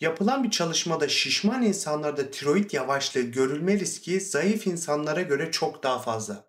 Yapılan bir çalışmada şişman insanlarda tiroid yavaşlığı görülme riski zayıf insanlara göre çok daha fazla.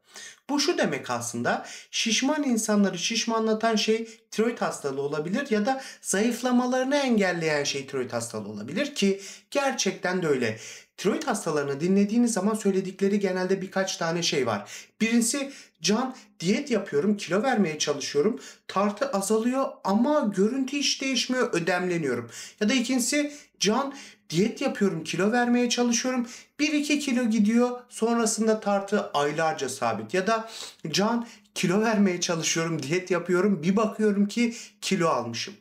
Bu şu demek aslında şişman insanları şişmanlatan şey tiroid hastalığı olabilir ya da zayıflamalarını engelleyen şey tiroid hastalığı olabilir ki gerçekten de öyle. Tiroid hastalarını dinlediğiniz zaman söyledikleri genelde birkaç tane şey var. Birincisi can diyet yapıyorum, kilo vermeye çalışıyorum. Tartı azalıyor ama görüntü hiç değişmiyor, ödemleniyorum. Ya da ikincisi Can diyet yapıyorum, kilo vermeye çalışıyorum. 1-2 kilo gidiyor. Sonrasında tartı aylarca sabit. Ya da Can kilo vermeye çalışıyorum, diyet yapıyorum. Bir bakıyorum ki kilo almışım.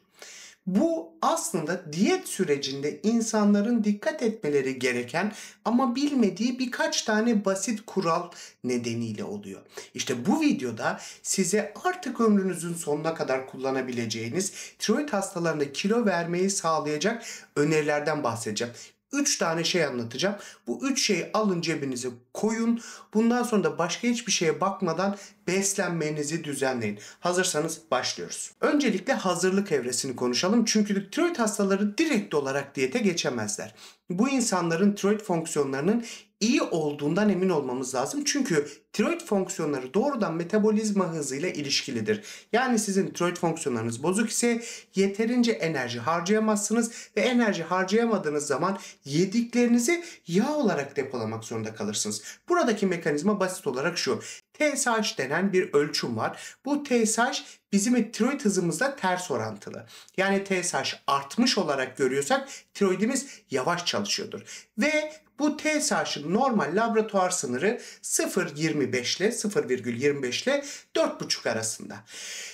Bu aslında diyet sürecinde insanların dikkat etmeleri gereken ama bilmediği birkaç tane basit kural nedeniyle oluyor. İşte bu videoda size artık ömrünüzün sonuna kadar kullanabileceğiniz tiroid hastalarında kilo vermeyi sağlayacak önerilerden bahsedeceğim. 3 tane şey anlatacağım. Bu 3 şeyi alın cebinize koyun. Bundan sonra da başka hiçbir şeye bakmadan beslenmenizi düzenleyin. Hazırsanız başlıyoruz. Öncelikle hazırlık evresini konuşalım. Çünkü tiroid hastaları direkt olarak diyete geçemezler. Bu insanların tiroid fonksiyonlarının iyi olduğundan emin olmamız lazım. Çünkü tiroid fonksiyonları doğrudan metabolizma hızıyla ilişkilidir. Yani sizin tiroid fonksiyonlarınız bozuk ise yeterince enerji harcayamazsınız ve enerji harcayamadığınız zaman yediklerinizi yağ olarak depolamak zorunda kalırsınız. Buradaki mekanizma basit olarak şu. TSH denen bir ölçüm var. Bu TSH bizim tiroid hızımızla ters orantılı. Yani TSH artmış olarak görüyorsak tiroidimiz yavaş çalışıyordur. Ve bu TSH'ın normal laboratuvar sınırı 0.25 ile 0.25 ile 4.5 arasında.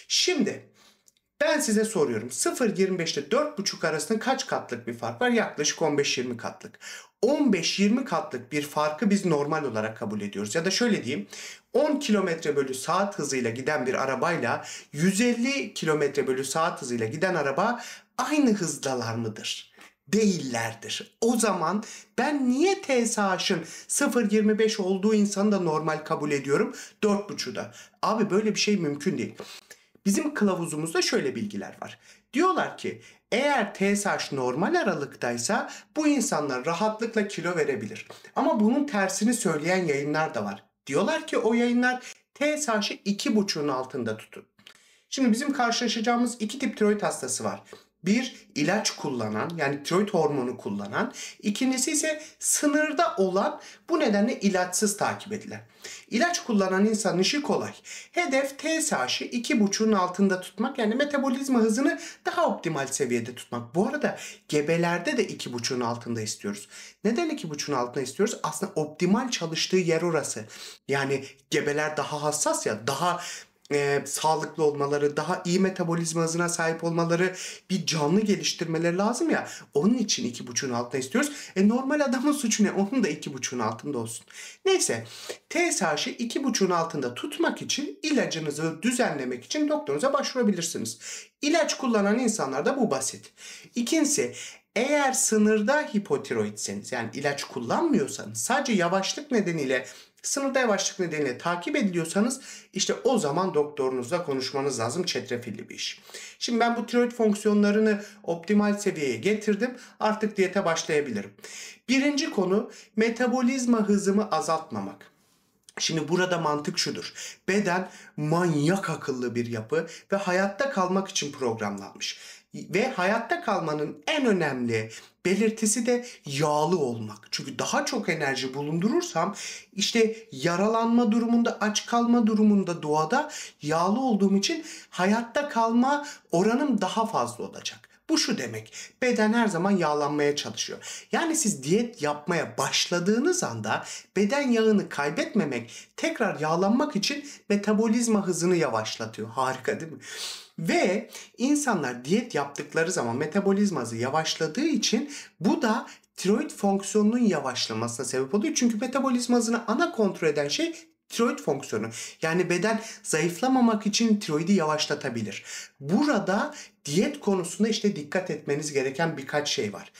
Şimdi ben size soruyorum 0.25'te 4.5 arasında kaç katlık bir fark var? Yaklaşık 15-20 katlık. 15-20 katlık bir farkı biz normal olarak kabul ediyoruz. Ya da şöyle diyeyim 10 km bölü saat hızıyla giden bir arabayla 150 km bölü saat hızıyla giden araba aynı hızdalar mıdır? değillerdir. O zaman ben niye TSH'ın 0.25 olduğu insanı da normal kabul ediyorum 4.5'u da? Abi böyle bir şey mümkün değil. Bizim kılavuzumuzda şöyle bilgiler var. Diyorlar ki eğer TSH normal aralıktaysa bu insanlar rahatlıkla kilo verebilir. Ama bunun tersini söyleyen yayınlar da var. Diyorlar ki o yayınlar TSH'ı 2,5'un altında tutun. Şimdi bizim karşılaşacağımız iki tip tiroid hastası var. Bir ilaç kullanan yani tiroid hormonu kullanan, ikincisi ise sınırda olan bu nedenle ilaçsız takip edilen. İlaç kullanan insan işi kolay. Hedef TSH'ı 2.5'un altında tutmak yani metabolizma hızını daha optimal seviyede tutmak. Bu arada gebelerde de 2.5'un altında istiyoruz. Neden 2.5'un altında istiyoruz? Aslında optimal çalıştığı yer orası. Yani gebeler daha hassas ya daha e, sağlıklı olmaları, daha iyi metabolizma hızına sahip olmaları, bir canlı geliştirmeleri lazım ya. Onun için iki buçuğun altına istiyoruz. E normal adamın suçu ne? Onun da iki buçuğun altında olsun. Neyse TSH'i iki buçuğun altında tutmak için ilacınızı düzenlemek için doktorunuza başvurabilirsiniz. İlaç kullanan insanlarda bu basit. İkincisi eğer sınırda hipotiroidseniz yani ilaç kullanmıyorsanız sadece yavaşlık nedeniyle Sınırda yavaşlık nedeniyle takip ediliyorsanız işte o zaman doktorunuzla konuşmanız lazım çetrefilli bir iş. Şimdi ben bu tiroid fonksiyonlarını optimal seviyeye getirdim. Artık diyete başlayabilirim. Birinci konu metabolizma hızımı azaltmamak. Şimdi burada mantık şudur. Beden manyak akıllı bir yapı ve hayatta kalmak için programlanmış. Ve hayatta kalmanın en önemli belirtisi de yağlı olmak. Çünkü daha çok enerji bulundurursam işte yaralanma durumunda, aç kalma durumunda doğada yağlı olduğum için hayatta kalma oranım daha fazla olacak. Bu şu demek. Beden her zaman yağlanmaya çalışıyor. Yani siz diyet yapmaya başladığınız anda beden yağını kaybetmemek tekrar yağlanmak için metabolizma hızını yavaşlatıyor. Harika değil mi? Ve insanlar diyet yaptıkları zaman metabolizması yavaşladığı için bu da tiroid fonksiyonunun yavaşlamasına sebep oluyor. Çünkü metabolizmasını ana kontrol eden şey tiroid fonksiyonu yani beden zayıflamamak için tiroidi yavaşlatabilir. Burada diyet konusunda işte dikkat etmeniz gereken birkaç şey var.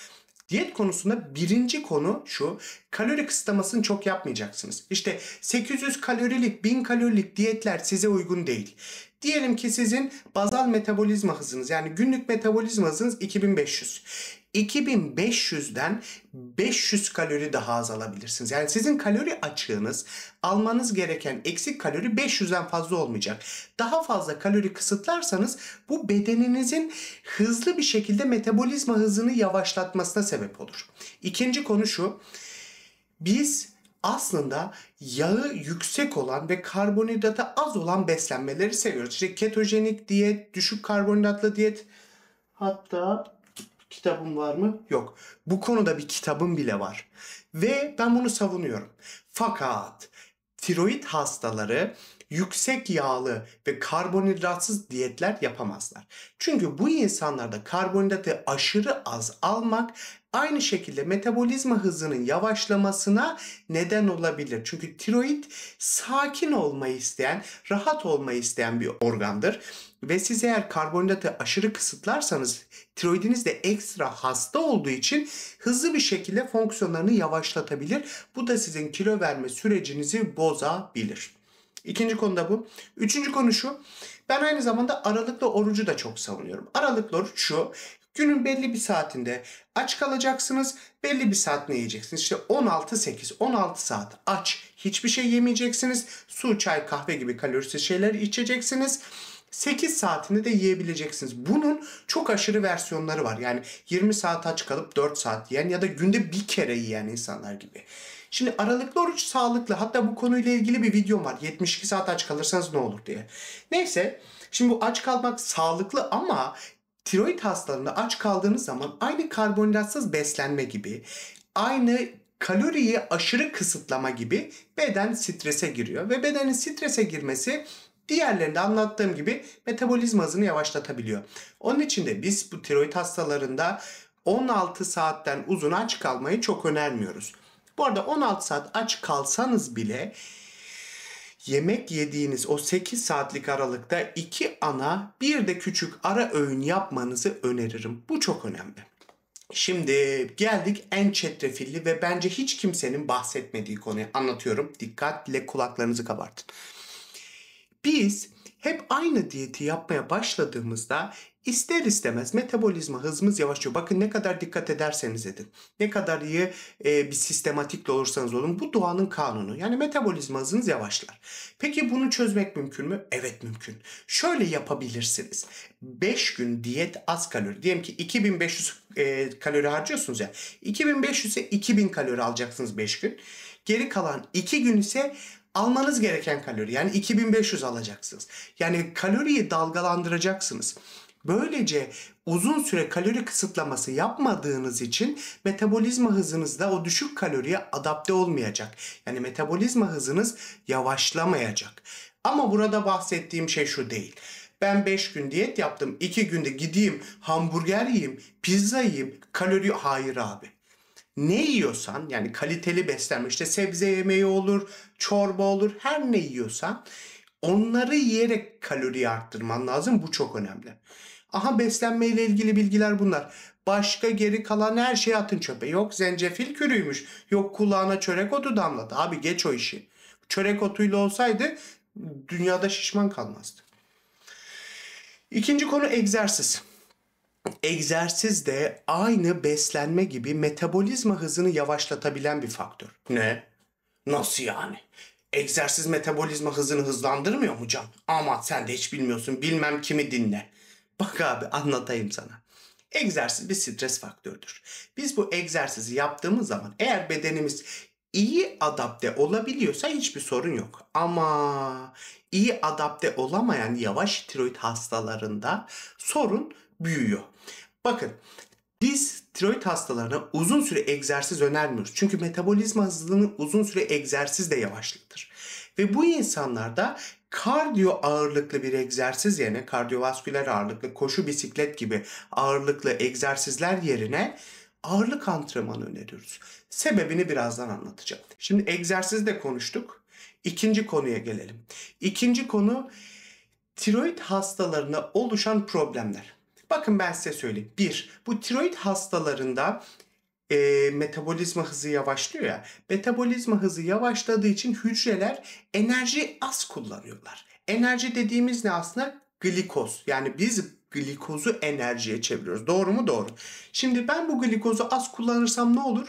Diyet konusunda birinci konu şu. Kalori kısıtlamasını çok yapmayacaksınız. İşte 800 kalorilik, 1000 kalorilik diyetler size uygun değil. Diyelim ki sizin bazal metabolizma hızınız yani günlük metabolizma hızınız 2500. 2500'den 500 kalori daha az alabilirsiniz. Yani sizin kalori açığınız almanız gereken eksik kalori 500'den fazla olmayacak. Daha fazla kalori kısıtlarsanız bu bedeninizin hızlı bir şekilde metabolizma hızını yavaşlatmasına sebep olur. İkinci konu şu. Biz aslında yağı yüksek olan ve karbonhidrata az olan beslenmeleri seviyoruz. İşte ketojenik diyet, düşük karbonhidratlı diyet hatta Kitabım var mı? Yok. Bu konuda bir kitabım bile var. Ve ben bunu savunuyorum. Fakat tiroid hastaları yüksek yağlı ve karbonhidratsız diyetler yapamazlar. Çünkü bu insanlarda karbonhidratı aşırı az almak aynı şekilde metabolizma hızının yavaşlamasına neden olabilir. Çünkü tiroid sakin olmayı isteyen, rahat olmayı isteyen bir organdır. Ve siz eğer karbonhidratı aşırı kısıtlarsanız tiroidiniz de ekstra hasta olduğu için hızlı bir şekilde fonksiyonlarını yavaşlatabilir. Bu da sizin kilo verme sürecinizi bozabilir. İkinci konu da bu. Üçüncü konu şu. Ben aynı zamanda aralıklı orucu da çok savunuyorum. Aralıklı oruç şu. Günün belli bir saatinde aç kalacaksınız. Belli bir saat ne yiyeceksiniz? İşte 16-8, 16 saat aç. Hiçbir şey yemeyeceksiniz. Su, çay, kahve gibi kalorisiz şeyler içeceksiniz. 8 saatinde de yiyebileceksiniz. Bunun çok aşırı versiyonları var. Yani 20 saat aç kalıp 4 saat yiyen ya da günde bir kere yiyen insanlar gibi. Şimdi aralıklı oruç sağlıklı. Hatta bu konuyla ilgili bir videom var. 72 saat aç kalırsanız ne olur diye. Neyse. Şimdi bu aç kalmak sağlıklı ama tiroid hastalığında aç kaldığınız zaman aynı karbonhidratsız beslenme gibi, aynı kaloriyi aşırı kısıtlama gibi beden strese giriyor ve bedenin strese girmesi diğerlerinde anlattığım gibi metabolizma hızını yavaşlatabiliyor. Onun için de biz bu tiroid hastalarında 16 saatten uzun aç kalmayı çok önermiyoruz. Bu arada 16 saat aç kalsanız bile yemek yediğiniz o 8 saatlik aralıkta iki ana bir de küçük ara öğün yapmanızı öneririm. Bu çok önemli. Şimdi geldik en çetrefilli ve bence hiç kimsenin bahsetmediği konuya anlatıyorum. Dikkatle kulaklarınızı kabartın. Biz hep aynı diyeti yapmaya başladığımızda İster istemez metabolizma hızımız yavaşlıyor. Bakın ne kadar dikkat ederseniz edin. Ne kadar iyi e, bir sistematikle olursanız olun. Bu doğanın kanunu. Yani metabolizma hızınız yavaşlar. Peki bunu çözmek mümkün mü? Evet mümkün. Şöyle yapabilirsiniz. 5 gün diyet az kalori. Diyelim ki 2500 e, kalori harcıyorsunuz ya. 2500'e 2000 kalori alacaksınız 5 gün. Geri kalan 2 gün ise almanız gereken kalori. Yani 2500 alacaksınız. Yani kaloriyi dalgalandıracaksınız. Böylece uzun süre kalori kısıtlaması yapmadığınız için metabolizma hızınız da o düşük kaloriye adapte olmayacak. Yani metabolizma hızınız yavaşlamayacak. Ama burada bahsettiğim şey şu değil. Ben 5 gün diyet yaptım. 2 günde gideyim hamburger yiyeyim, pizza yiyeyim, kalori... Hayır abi. Ne yiyorsan yani kaliteli beslenme işte sebze yemeği olur, çorba olur her ne yiyorsan Onları yiyerek kalori arttırman lazım. Bu çok önemli. Aha beslenme ile ilgili bilgiler bunlar. Başka geri kalan her şey atın çöpe. Yok zencefil kürüymüş. Yok kulağına çörek otu damladı. Abi geç o işi. Çörek otuyla olsaydı dünyada şişman kalmazdı. İkinci konu egzersiz. Egzersiz de aynı beslenme gibi metabolizma hızını yavaşlatabilen bir faktör. Ne? Nasıl yani? egzersiz metabolizma hızını hızlandırmıyor mu can? Ama sen de hiç bilmiyorsun bilmem kimi dinle. Bak abi anlatayım sana. Egzersiz bir stres faktörüdür. Biz bu egzersizi yaptığımız zaman eğer bedenimiz iyi adapte olabiliyorsa hiçbir sorun yok. Ama iyi adapte olamayan yavaş tiroid hastalarında sorun büyüyor. Bakın tiroid hastalarına uzun süre egzersiz önermiyoruz. Çünkü metabolizma hızını uzun süre egzersiz de yavaşlatır. Ve bu insanlarda kardiyo ağırlıklı bir egzersiz yerine, kardiyovasküler ağırlıklı, koşu bisiklet gibi ağırlıklı egzersizler yerine ağırlık antrenmanı öneriyoruz. Sebebini birazdan anlatacağım. Şimdi egzersiz de konuştuk. İkinci konuya gelelim. İkinci konu tiroid hastalarına oluşan problemler. Bakın ben size söyleyeyim. Bir, bu tiroid hastalarında e, metabolizma hızı yavaşlıyor ya. Metabolizma hızı yavaşladığı için hücreler enerji az kullanıyorlar. Enerji dediğimiz ne aslında? Glikoz. Yani biz glikozu enerjiye çeviriyoruz. Doğru mu? Doğru. Şimdi ben bu glikozu az kullanırsam ne olur?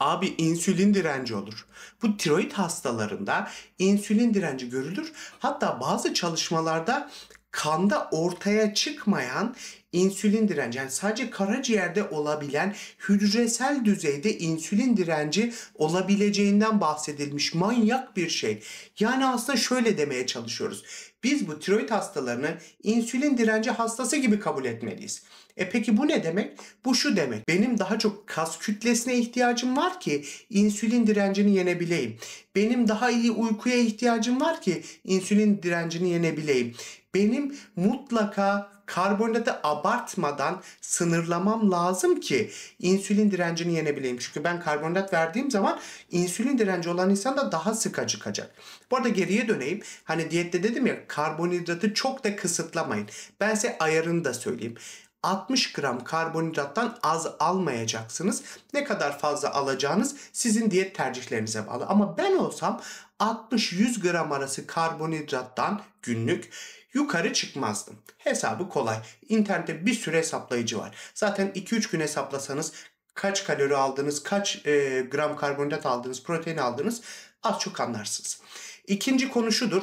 Abi insülin direnci olur. Bu tiroid hastalarında insülin direnci görülür. Hatta bazı çalışmalarda kanda ortaya çıkmayan insülin direnci yani sadece karaciğerde olabilen hücresel düzeyde insülin direnci olabileceğinden bahsedilmiş manyak bir şey. Yani aslında şöyle demeye çalışıyoruz. Biz bu tiroid hastalarını insülin direnci hastası gibi kabul etmeliyiz. E peki bu ne demek? Bu şu demek. Benim daha çok kas kütlesine ihtiyacım var ki insülin direncini yenebileyim. Benim daha iyi uykuya ihtiyacım var ki insülin direncini yenebileyim benim mutlaka karbonhidratı abartmadan sınırlamam lazım ki insülin direncini yenebileyim. Çünkü ben karbonhidrat verdiğim zaman insülin direnci olan insan da daha sık acıkacak. Bu arada geriye döneyim. Hani diyette dedim ya karbonhidratı çok da kısıtlamayın. Ben size ayarını da söyleyeyim. 60 gram karbonhidrattan az almayacaksınız. Ne kadar fazla alacağınız sizin diyet tercihlerinize bağlı. Ama ben olsam 60-100 gram arası karbonhidrattan günlük yukarı çıkmazdım. Hesabı kolay. İnternette bir sürü hesaplayıcı var. Zaten 2-3 gün hesaplasanız kaç kalori aldınız, kaç e, gram karbonhidrat aldınız, protein aldınız az çok anlarsınız. İkinci konu şudur.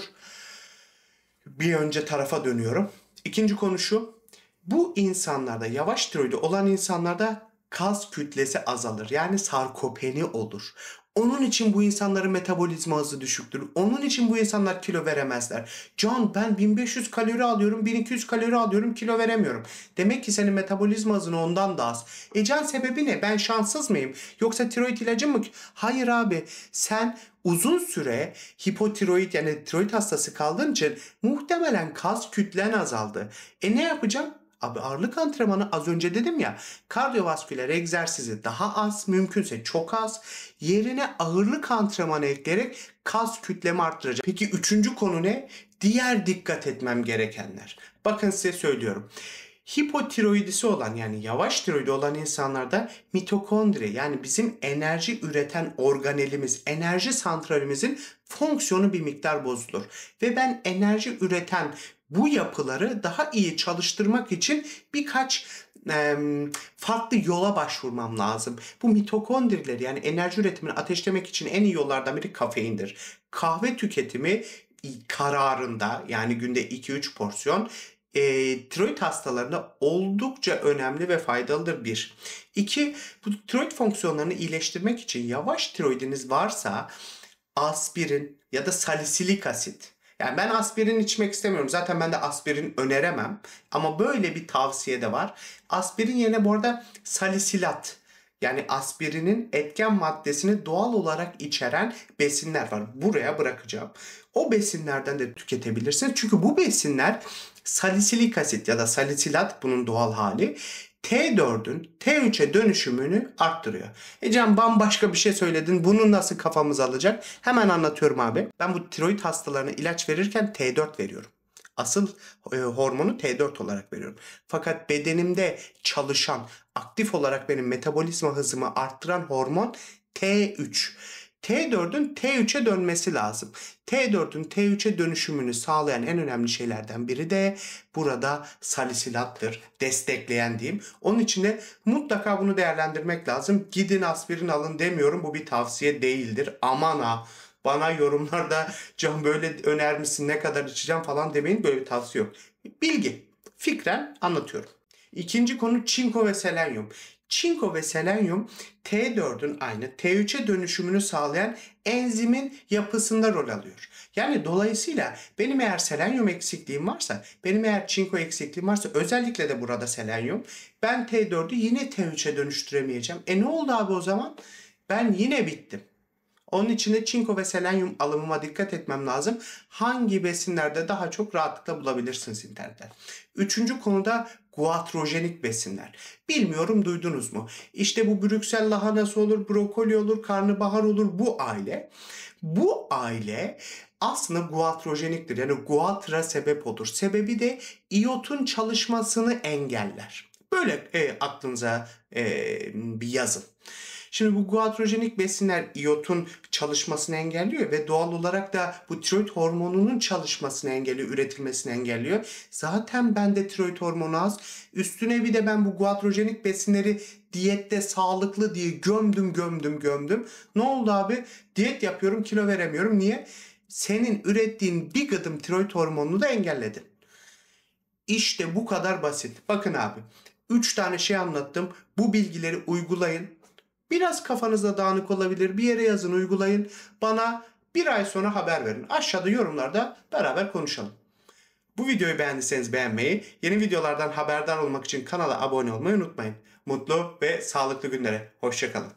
Bir önce tarafa dönüyorum. İkinci konu şu. Bu insanlarda yavaş tiroidi olan insanlarda kas kütlesi azalır. Yani sarkopeni olur. Onun için bu insanların metabolizma hızı düşüktür. Onun için bu insanlar kilo veremezler. Can ben 1500 kalori alıyorum, 1200 kalori alıyorum, kilo veremiyorum. Demek ki senin metabolizma hızın ondan da az. E can sebebi ne? Ben şanssız mıyım? Yoksa tiroid ilacı mı? Hayır abi. Sen uzun süre hipotiroid yani tiroid hastası kaldığın için muhtemelen kas kütlen azaldı. E ne yapacağım? Abi ağırlık antrenmanı az önce dedim ya kardiyovasküler egzersizi daha az mümkünse çok az yerine ağırlık antrenmanı ekleyerek kas kütlemi arttıracak. Peki üçüncü konu ne? Diğer dikkat etmem gerekenler. Bakın size söylüyorum hipotiroidisi olan yani yavaş tiroidi olan insanlarda mitokondri yani bizim enerji üreten organelimiz, enerji santralimizin fonksiyonu bir miktar bozulur. Ve ben enerji üreten bu yapıları daha iyi çalıştırmak için birkaç e, farklı yola başvurmam lazım. Bu mitokondrileri yani enerji üretimini ateşlemek için en iyi yollardan biri kafeindir. Kahve tüketimi kararında yani günde 2-3 porsiyon e, tiroid hastalarında oldukça önemli ve faydalıdır bir. İki, bu tiroid fonksiyonlarını iyileştirmek için yavaş tiroidiniz varsa aspirin ya da salisilik asit yani ben aspirin içmek istemiyorum. Zaten ben de aspirin öneremem. Ama böyle bir tavsiye de var. Aspirin yerine bu arada salisilat yani aspirinin etken maddesini doğal olarak içeren besinler var. Buraya bırakacağım. O besinlerden de tüketebilirsiniz. Çünkü bu besinler salisilik asit ya da salisilat bunun doğal hali T4'ün T3'e dönüşümünü arttırıyor. E Can bambaşka bir şey söyledin. Bunu nasıl kafamız alacak? Hemen anlatıyorum abi. Ben bu tiroid hastalarına ilaç verirken T4 veriyorum. Asıl e, hormonu T4 olarak veriyorum. Fakat bedenimde çalışan, aktif olarak benim metabolizma hızımı arttıran hormon T3. T4'ün T3'e dönmesi lazım. T4'ün T3'e dönüşümünü sağlayan en önemli şeylerden biri de burada salisilattır. Destekleyen diyeyim. Onun için de mutlaka bunu değerlendirmek lazım. Gidin aspirin alın demiyorum. Bu bir tavsiye değildir. Aman ha bana yorumlarda can böyle öner misin ne kadar içeceğim falan demeyin böyle bir tavsiye yok. Bilgi fikren anlatıyorum. İkinci konu çinko ve selenyum. Çinko ve selenyum T4'ün aynı T3'e dönüşümünü sağlayan enzimin yapısında rol alıyor. Yani dolayısıyla benim eğer selenyum eksikliğim varsa, benim eğer çinko eksikliğim varsa özellikle de burada selenyum ben T4'ü yine T3'e dönüştüremeyeceğim. E ne oldu abi o zaman? Ben yine bittim. Onun için de çinko ve selenyum alımıma dikkat etmem lazım. Hangi besinlerde daha çok rahatlıkla bulabilirsiniz internette. Üçüncü konuda guatrojenik besinler. Bilmiyorum duydunuz mu? İşte bu Brüksel lahanası olur, brokoli olur, karnabahar olur bu aile. Bu aile aslında guatrojeniktir. Yani guatra sebep olur. Sebebi de iotun çalışmasını engeller. Böyle e, aklınıza e, bir yazın. Şimdi bu guatrojenik besinler iyotun çalışmasını engelliyor ve doğal olarak da bu tiroid hormonunun çalışmasını engelliyor, üretilmesini engelliyor. Zaten bende tiroid hormonu az. Üstüne bir de ben bu guatrojenik besinleri diyette sağlıklı diye gömdüm gömdüm gömdüm. Ne oldu abi? Diyet yapıyorum kilo veremiyorum. Niye? Senin ürettiğin bir gıdım tiroid hormonunu da engelledin. İşte bu kadar basit. Bakın abi 3 tane şey anlattım. Bu bilgileri uygulayın. Biraz kafanızda dağınık olabilir. Bir yere yazın, uygulayın. Bana bir ay sonra haber verin. Aşağıda yorumlarda beraber konuşalım. Bu videoyu beğendiyseniz beğenmeyi, yeni videolardan haberdar olmak için kanala abone olmayı unutmayın. Mutlu ve sağlıklı günlere. Hoşçakalın.